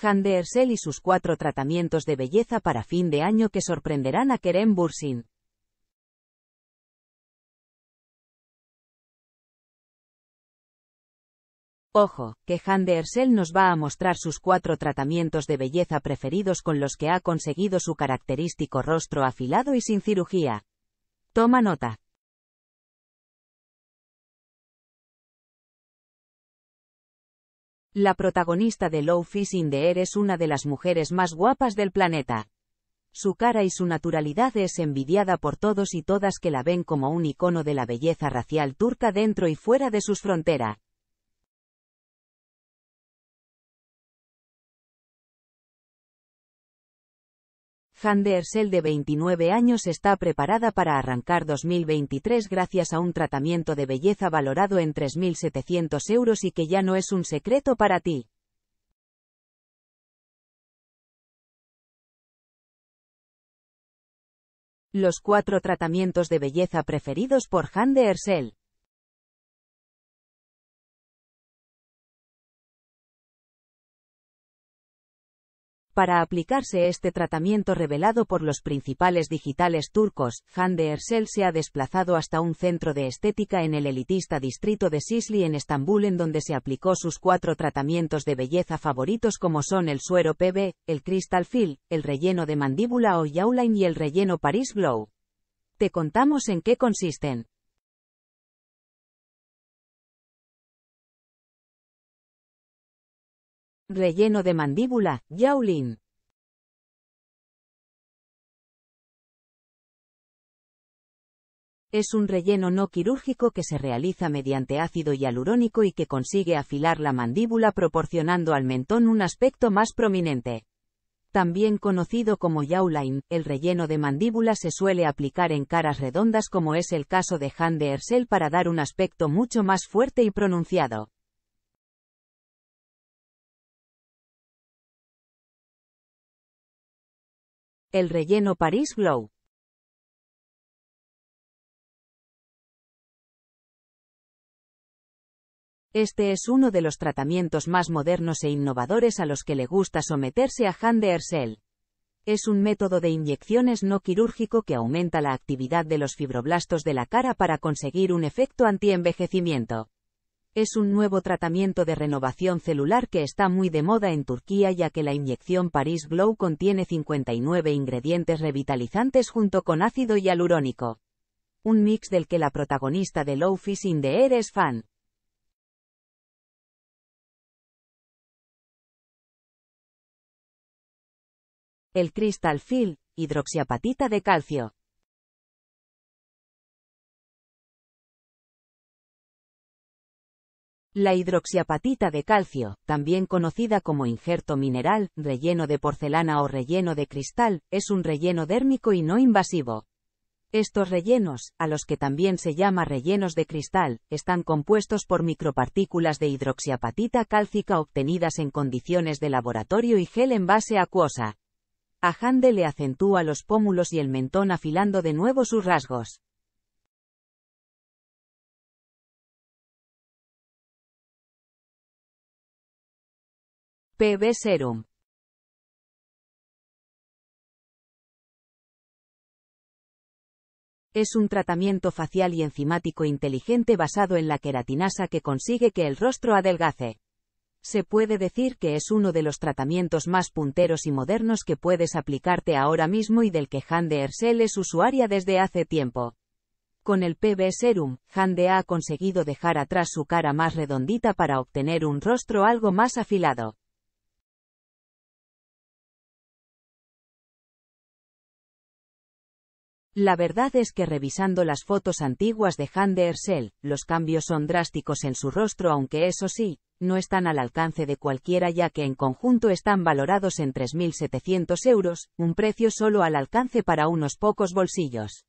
Hande Ersel y sus cuatro tratamientos de belleza para fin de año que sorprenderán a Kerem Bursin. Ojo, que Han de Ersel nos va a mostrar sus cuatro tratamientos de belleza preferidos con los que ha conseguido su característico rostro afilado y sin cirugía. Toma nota. La protagonista de Low fishing in the es una de las mujeres más guapas del planeta. Su cara y su naturalidad es envidiada por todos y todas que la ven como un icono de la belleza racial turca dentro y fuera de sus fronteras. Hande de de 29 años está preparada para arrancar 2023 gracias a un tratamiento de belleza valorado en 3.700 euros y que ya no es un secreto para ti. Los cuatro tratamientos de belleza preferidos por Hande de para aplicarse este tratamiento revelado por los principales digitales turcos, Hande Ersel se ha desplazado hasta un centro de estética en el elitista distrito de Sisli en Estambul en donde se aplicó sus cuatro tratamientos de belleza favoritos como son el suero PB, el Crystal Fill, el relleno de mandíbula o Jawline y el relleno Paris Glow. Te contamos en qué consisten. Relleno de mandíbula, Yaulin. Es un relleno no quirúrgico que se realiza mediante ácido hialurónico y que consigue afilar la mandíbula proporcionando al mentón un aspecto más prominente. También conocido como Yaulin, el relleno de mandíbula se suele aplicar en caras redondas como es el caso de Han de Ersel para dar un aspecto mucho más fuerte y pronunciado. El relleno Paris Glow. Este es uno de los tratamientos más modernos e innovadores a los que le gusta someterse a Han de Ersel. Es un método de inyecciones no quirúrgico que aumenta la actividad de los fibroblastos de la cara para conseguir un efecto antienvejecimiento es un nuevo tratamiento de renovación celular que está muy de moda en Turquía ya que la inyección Paris Glow contiene 59 ingredientes revitalizantes junto con ácido hialurónico. Un mix del que la protagonista de Low Fishing in the fan. El Crystal Fill, hidroxiapatita de calcio. La hidroxiapatita de calcio, también conocida como injerto mineral, relleno de porcelana o relleno de cristal, es un relleno dérmico y no invasivo. Estos rellenos, a los que también se llama rellenos de cristal, están compuestos por micropartículas de hidroxiapatita cálcica obtenidas en condiciones de laboratorio y gel en base acuosa. A Hande le acentúa los pómulos y el mentón afilando de nuevo sus rasgos. PB Serum. Es un tratamiento facial y enzimático inteligente basado en la queratinasa que consigue que el rostro adelgace. Se puede decir que es uno de los tratamientos más punteros y modernos que puedes aplicarte ahora mismo y del que Hande Ersel es usuaria desde hace tiempo. Con el PB Serum, Hande ha conseguido dejar atrás su cara más redondita para obtener un rostro algo más afilado. La verdad es que revisando las fotos antiguas de Han de Ersel, los cambios son drásticos en su rostro aunque eso sí, no están al alcance de cualquiera ya que en conjunto están valorados en 3.700 euros, un precio solo al alcance para unos pocos bolsillos.